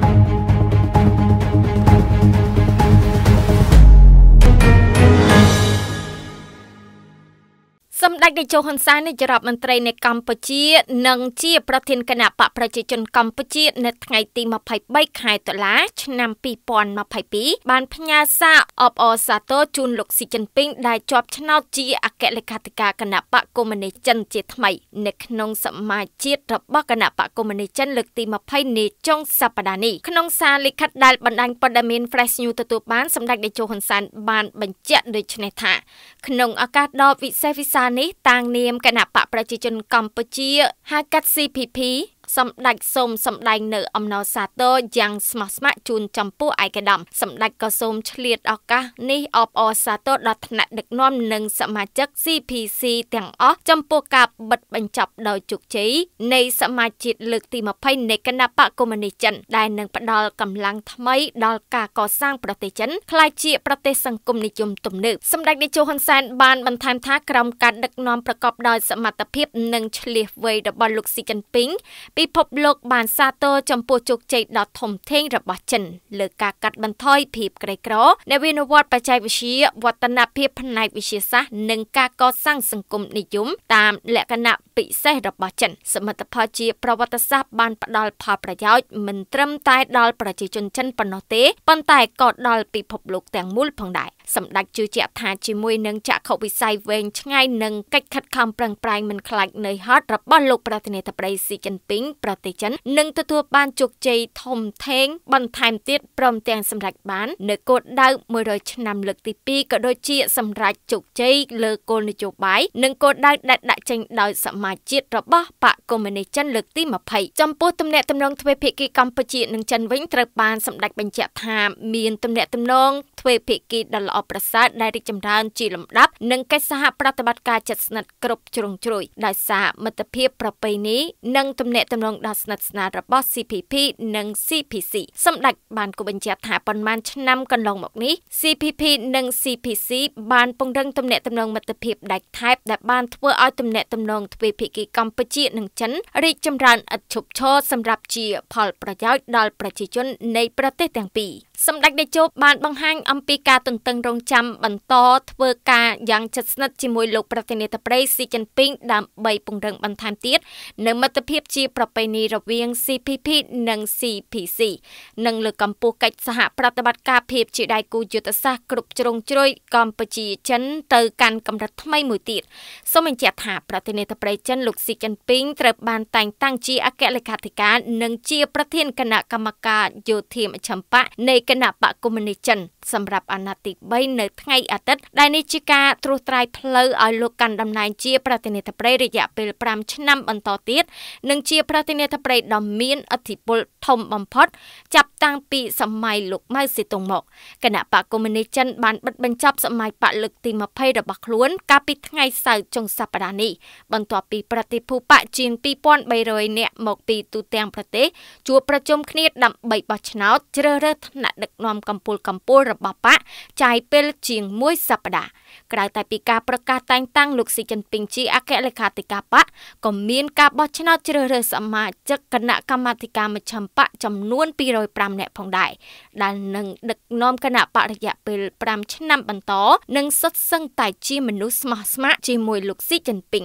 Thank you. សម្ដេចតេជោហ៊ុនសែននាយករដ្ឋមន្ត្រីនៃកម្ពុជា និងជា ប្រធានគណៈបកប្រជាជនកម្ពុជា នៅថ្ងៃទី23ខែតុលា ឆ្នាំ2022បានផ្ញើសារអបអរសាទរជូនលោកស៊ីជីនពីងដែលជាប់ឆ្នោតជាអគ្គលេខាធិការគណៈបកកុម្មុយនីសចិនជាថ្មីនៅក្នុងសមាជជាតិរបស់គណៈបកកុម្មុយនីសចិនលើកទី20នាចុងសប្តាហ៍នេះក្នុងសារលិខិតដែលបណ្ដាញព័ត៌មាន Fresh News ទទួលបានសម្ដេចតេជោហ៊ុនសែនបានបញ្ជាក់ដូចនេះថាក្នុងឱកាសដ៏វិសេសវិសាលនេះតាំងនាមគណៈបកប្រជាជនកម្ពុជាហៅកាត់ CPP សម្ដេចសូមសម្ដែងនៅអំណរសាទរយ៉ាងស្មោះស្ម័គ្រជូនចំពោះឯកឧត្តមសម្ដេចក៏សូមឆ្លៀតឱកាសនេះអបអរសាទរដល់ថ្នាក់ដឹកនាំនិងសមាជិក CPC ទាំងអស់ចំពោះការបិទបញ្ចប់ដោយជោគជ័យនៃសមាជិកលើកទី20នៃគណៈបកកុម្មុយនីសចិន ដែលនឹងផ្ដល់កម្លាំងថ្មីដល់ការកសាងប្រទេសចិនក្លាយជាប្រទេសសង្គមនិយមទំនើបសម្ដេចនាយកហ៊ុនសែនបានបន្ថែមថាក្រមការដឹកនាំប្រកបដោយសមត្ថភាព និងឆ្លៀសវៃរបស់លោកស៊ីចិនពីងពិភពលោកបានសាទរចំពោះជោគជ័យដ៏ធំធេងរបស់ចិន លើការកាត់បន្ថយភាពក្រីក្រនៃវិនិយោគបច្ចេកវិទ្យាវឌ្ឍនភាពផ្នែកវិទ្យាសាស្ត្រនិងការកសាងសង្គមនិយមតាមលក្ខណៈពិសេសរបស់ចិនសមិទ្ធផលជាប្រវត្តិសាស្ត្របានផ្ដល់ផលប្រយោជន៍មិនត្រឹមតែដល់ប្រជាជនចិនប៉ុណ្ណោះទេប៉ុន្តែក៏ដល់ពិភពលោកទាំងមូលផងដែរសម្ដេចជឿជាក់ថាជាមួយនឹងចក្ខុវិស័យវែងឆ្ងាយនិងកិច្ចខិតខំប្រឹងប្រែងមិនខ្លាចនឿយហត់របស់លោកប្រធានាធិបតីស៊ីជីនពីងប្រទេសចិននឹងទទួលបានជោគជ័យធំធេងបន្ថែមទៀតព្រមទាំងសម្រេចបាន នៅគោលដៅ100ឆ្នាំលើកទី2ក៏ដូចជាសម្រេចជោគជ័យលើគោលនយោបាយនិងគោលដៅដែលដាក់ចេញដោយសមមាជជាតិរបស់បកកុម្មុយនីសចិនលើកទី20ចំពោះទំនាក់ទំនងទ្វេភាគីកម្ពុជានិងចិនវិញត្រូវបានសម្ដេចបញ្ជាក់ថាមានទំនាក់ទំនងទ្វេភាគីដ៏ល្អប្រសើរដែលរីកចម្រើនជាលំដាប់និងកិច្ចសហប្រតិបត្តិការជិតស្និទ្ធគ្រប់ជ្រុងជ្រោយដោយសារមិត្តភាពប្រពៃណីនិងទំនាក់ទំនងដ៏ស្និទ្ធស្នាលរបស់ CPP និង CPC សម្ដេចបានគូបញ្ជាក់ថាប៉ុន្មានឆ្នាំកន្លងមកនេះ CPP និង CPC បានពង្រឹងទំនាក់ទំនងមិត្តភាពដាច់ថែបដែលបានធ្វើឲ្យទំនាក់ទំនងទ្វេភាគីកម្ពុជានិងចិនរីកចម្រើនឥតឈប់ឈរសម្រាប់ជាផលប្រយោជន៍ដល់ប្រជាជននៃប្រទេសទាំងពីរសម្ដេចតេជោបានបង្ហាញអំពីការទន្ទឹងរង់ចាំបន្តធ្វើការយ៉ាងជិតស្និទ្ធជាមួយលោកប្រធានាធិបតីស៊ីជីនពីងដើម្បីពង្រឹងបន្ថែមទៀតនៅមិត្តភាពជាប្រពៃណីរវាង CPP និង CPC និងលើកកម្ពស់កិច្ចសហប្រតិបត្តិការភាពជាដៃគូយុទ្ធសាស្ត្រគ្រប់ជ្រុងជ្រោយកម្ពុជាចិនទៅ កាន់កម្រិតថ្មីមួយទៀតសូមបញ្ជាក់ថាប្រធានាធិបតីចិនលោកស៊ីជីនពីងត្រូវបានតែងតាំងជាអគ្គលេខាធិការ និងជាប្រធានគណៈកម្មការយោធាមជ្ឈិមបកនៃគណៈបកកុម្មុយនីសចិនសម្រាប់អាណត្តិទី3នៅថ្ងៃអាទិត្យដែលនេះជាការត្រួសត្រាយផ្លូវឲ្យលោកកាន់តំណែងជា ប្រធានាធិបតីរយៈពេល5ឆ្នាំបន្តទៀតនិងជាប្រធានាធិបតីដ៏មានឥទ្ធិពលធំបំផុតចាប់តាំងពីសម័យលោកម៉ៅសេតុងមកគណៈបកកុម្មុយនីសចិនបានបិទបញ្ចប់សម័យបកលើកទី20របស់ខ្លួន កាលពីថ្ងៃសៅរ៍ចុងសប្តាហ៍នេះបន្ទាប់ពីប្រតិភូបកជាង2300នាក់មកពីទូទាំងប្រទេស ជួបប្រជុំគ្នាដើម្បីបោះឆ្នោតជ្រើសរើសថ្នាក់ដឹកនាំកម្ពុជាកម្ពុជារបស់បកចាយពេលជាង1សប្តាហ៍ក្រៅតែពីការប្រកាសតែងតាំងលោកស៊ីចិនពីងជាអគ្គលេខាធិការបកក៏មានការបោះឆ្នោតជ្រើសរើសសមាជិកគណៈកម្មាធិការមជ្ឈិមបកចំនួន205នាក់ផងដែរដែលនឹងដឹកនាំគណៈបករយៈពេល5ឆ្នាំបន្តនិងសុទ្ធសឹងតែជាមនុស្សស្មោះស្ម័គ្រជាមួយលោកស៊ីចិនពីង